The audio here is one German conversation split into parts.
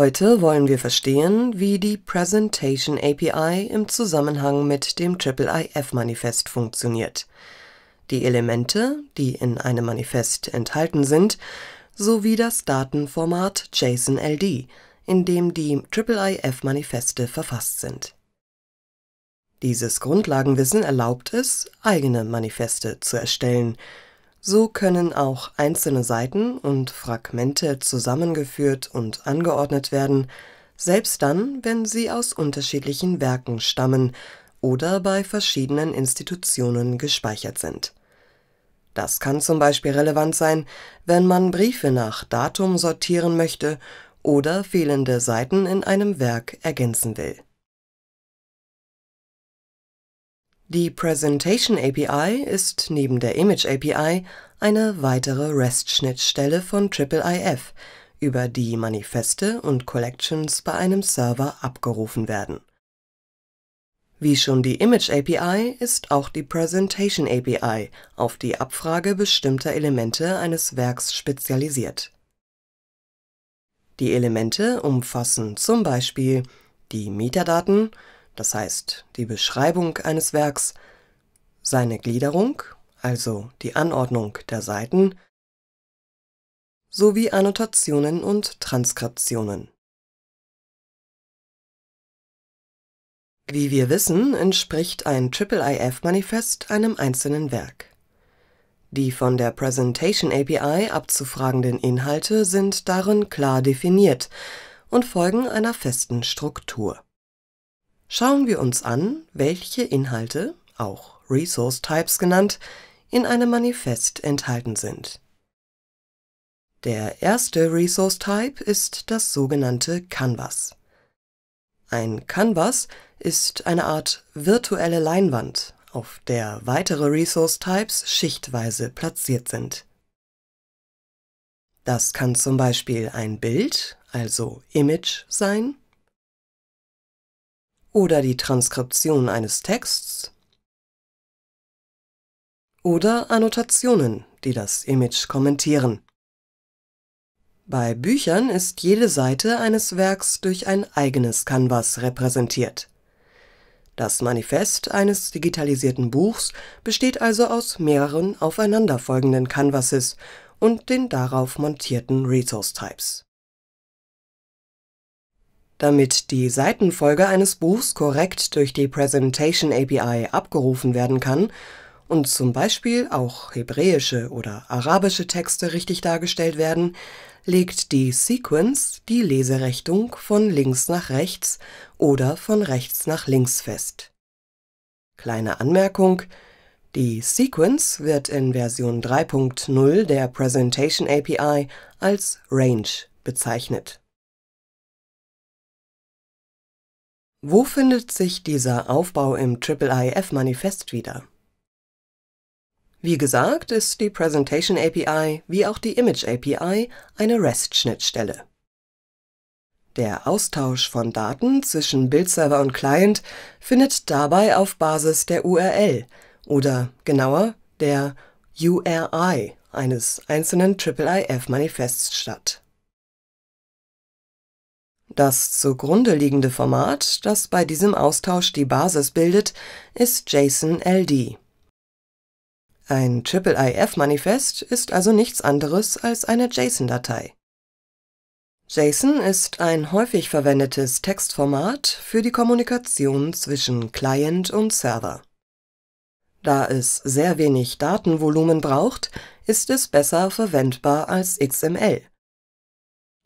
Heute wollen wir verstehen, wie die Presentation API im Zusammenhang mit dem IIIF-Manifest funktioniert, die Elemente, die in einem Manifest enthalten sind, sowie das Datenformat JSON-LD, in dem die IIIF-Manifeste verfasst sind. Dieses Grundlagenwissen erlaubt es, eigene Manifeste zu erstellen – so können auch einzelne Seiten und Fragmente zusammengeführt und angeordnet werden, selbst dann, wenn sie aus unterschiedlichen Werken stammen oder bei verschiedenen Institutionen gespeichert sind. Das kann zum Beispiel relevant sein, wenn man Briefe nach Datum sortieren möchte oder fehlende Seiten in einem Werk ergänzen will Die Presentation API ist neben der Image API eine weitere REST-Schnittstelle von IIIF, über die Manifeste und Collections bei einem Server abgerufen werden. Wie schon die Image API ist auch die Presentation API auf die Abfrage bestimmter Elemente eines Werks spezialisiert. Die Elemente umfassen zum Beispiel die Metadaten das heißt die Beschreibung eines Werks, seine Gliederung, also die Anordnung der Seiten, sowie Annotationen und Transkriptionen. Wie wir wissen, entspricht ein IIIF-Manifest einem einzelnen Werk. Die von der Presentation API abzufragenden Inhalte sind darin klar definiert und folgen einer festen Struktur schauen wir uns an, welche Inhalte, auch Resource Types genannt, in einem Manifest enthalten sind. Der erste Resource Type ist das sogenannte Canvas. Ein Canvas ist eine Art virtuelle Leinwand, auf der weitere Resource Types schichtweise platziert sind. Das kann zum Beispiel ein Bild, also Image, sein oder die Transkription eines Texts oder Annotationen, die das Image kommentieren. Bei Büchern ist jede Seite eines Werks durch ein eigenes Canvas repräsentiert. Das Manifest eines digitalisierten Buchs besteht also aus mehreren aufeinanderfolgenden Canvases und den darauf montierten Resource Types damit die Seitenfolge eines Buchs korrekt durch die Presentation API abgerufen werden kann und zum Beispiel auch hebräische oder arabische Texte richtig dargestellt werden, legt die Sequence die Leserechtung von links nach rechts oder von rechts nach links fest. Kleine Anmerkung: Die Sequence wird in Version 3.0 der Presentation API als Range bezeichnet Wo findet sich dieser Aufbau im IIIF-Manifest wieder? Wie gesagt, ist die Presentation API wie auch die Image API eine REST-Schnittstelle. Der Austausch von Daten zwischen Bildserver und Client findet dabei auf Basis der URL oder genauer der URI eines einzelnen IIIF-Manifests statt das zugrunde liegende Format, das bei diesem Austausch die Basis bildet, ist JSON-LD. Ein IIIF-Manifest ist also nichts anderes als eine JSON-Datei. JSON ist ein häufig verwendetes Textformat für die Kommunikation zwischen Client und Server. Da es sehr wenig Datenvolumen braucht, ist es besser verwendbar als XML.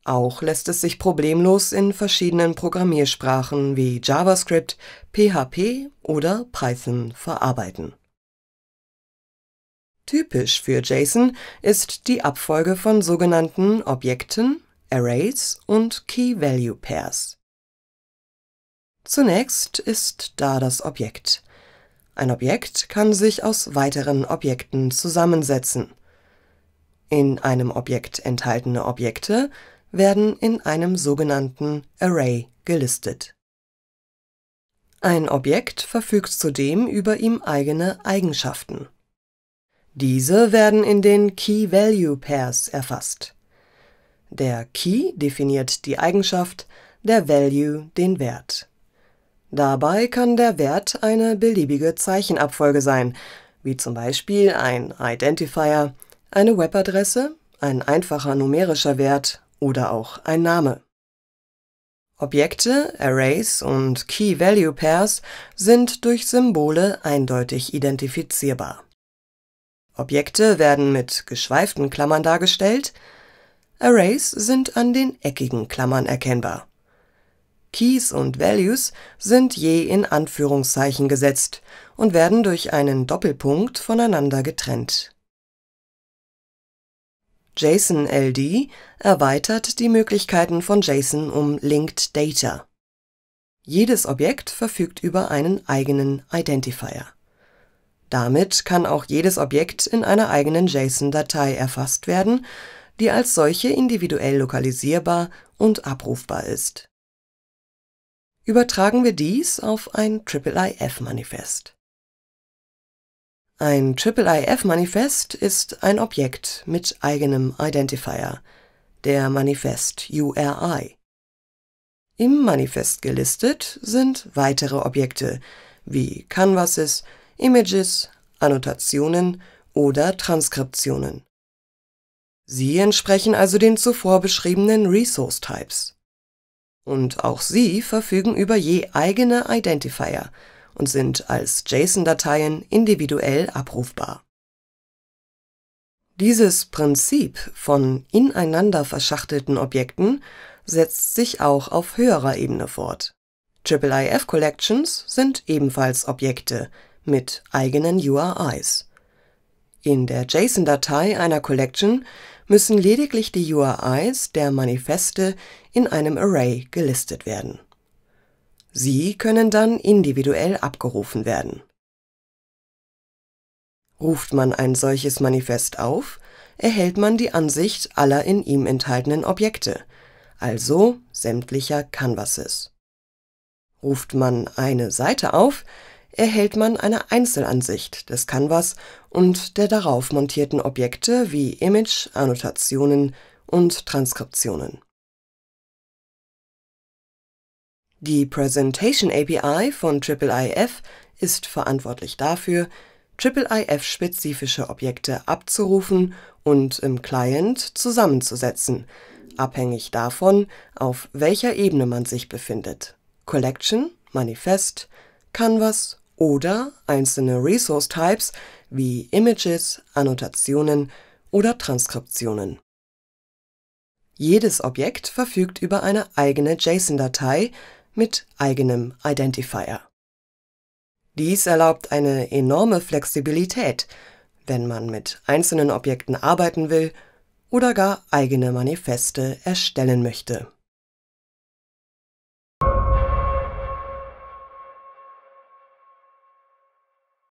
Auch lässt es sich problemlos in verschiedenen Programmiersprachen wie JavaScript, PHP oder Python verarbeiten. Typisch für JSON ist die Abfolge von sogenannten Objekten, Arrays und Key-Value-Pairs. Zunächst ist da das Objekt. Ein Objekt kann sich aus weiteren Objekten zusammensetzen. In einem Objekt enthaltene Objekte werden in einem sogenannten Array gelistet. Ein Objekt verfügt zudem über ihm eigene Eigenschaften. Diese werden in den Key-Value-Pairs erfasst. Der Key definiert die Eigenschaft, der Value den Wert. Dabei kann der Wert eine beliebige Zeichenabfolge sein, wie zum Beispiel ein Identifier, eine Webadresse, ein einfacher numerischer Wert oder auch ein Name. Objekte, Arrays und Key-Value-Pairs sind durch Symbole eindeutig identifizierbar. Objekte werden mit geschweiften Klammern dargestellt, Arrays sind an den eckigen Klammern erkennbar. Keys und Values sind je in Anführungszeichen gesetzt und werden durch einen Doppelpunkt voneinander getrennt JSON-LD erweitert die Möglichkeiten von JSON um Linked Data. Jedes Objekt verfügt über einen eigenen Identifier. Damit kann auch jedes Objekt in einer eigenen JSON-Datei erfasst werden, die als solche individuell lokalisierbar und abrufbar ist. Übertragen wir dies auf ein IIIF-Manifest ein IIIF-Manifest ist ein Objekt mit eigenem Identifier, der Manifest URI. Im Manifest gelistet sind weitere Objekte wie Canvases, Images, Annotationen oder Transkriptionen. Sie entsprechen also den zuvor beschriebenen Resource Types. Und auch sie verfügen über je eigene Identifier – und sind als JSON-Dateien individuell abrufbar. Dieses Prinzip von ineinander verschachtelten Objekten setzt sich auch auf höherer Ebene fort. IIIF Collections sind ebenfalls Objekte mit eigenen URIs. In der JSON-Datei einer Collection müssen lediglich die URIs der Manifeste in einem Array gelistet werden Sie können dann individuell abgerufen werden. Ruft man ein solches Manifest auf, erhält man die Ansicht aller in ihm enthaltenen Objekte, also sämtlicher Canvases. Ruft man eine Seite auf, erhält man eine Einzelansicht des Canvas und der darauf montierten Objekte wie Image, Annotationen und Transkriptionen. Die Presentation API von IIIF ist verantwortlich dafür, IIIF-spezifische Objekte abzurufen und im Client zusammenzusetzen, abhängig davon, auf welcher Ebene man sich befindet (Collection, Manifest, Canvas oder einzelne Resource Types wie Images, Annotationen oder Transkriptionen). Jedes Objekt verfügt über eine eigene JSON-Datei mit eigenem Identifier. Dies erlaubt eine enorme Flexibilität, wenn man mit einzelnen Objekten arbeiten will oder gar eigene Manifeste erstellen möchte